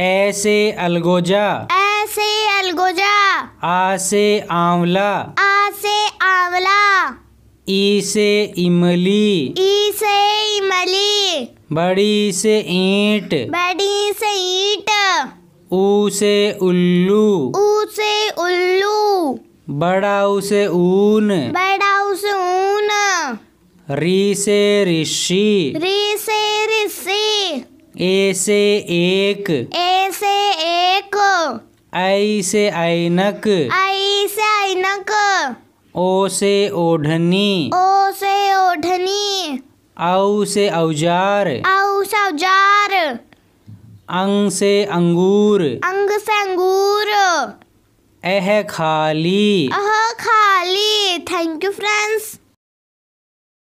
ऐसे अलगोजा ऐसे अलगोजा आसे आंवला आसे आंवला ई से इमली ई से इमली बड़ी से ईंट बड़ी से ईंट ऊ से उल्लू ऊ से उल्लू बड़ा उसे ऊन बड़ा उसे ऊन री से ऋषि री से ऋषि ए से एक ए से एक आई से ऐनक आई से ऐनक ओ से ओढ़नी ओ से ओढ़नी औ से औजार औ से औजार अंग से अंगूर अंग से अंगूर एह खाली अह खाली थैंक यू फ्रेंड्स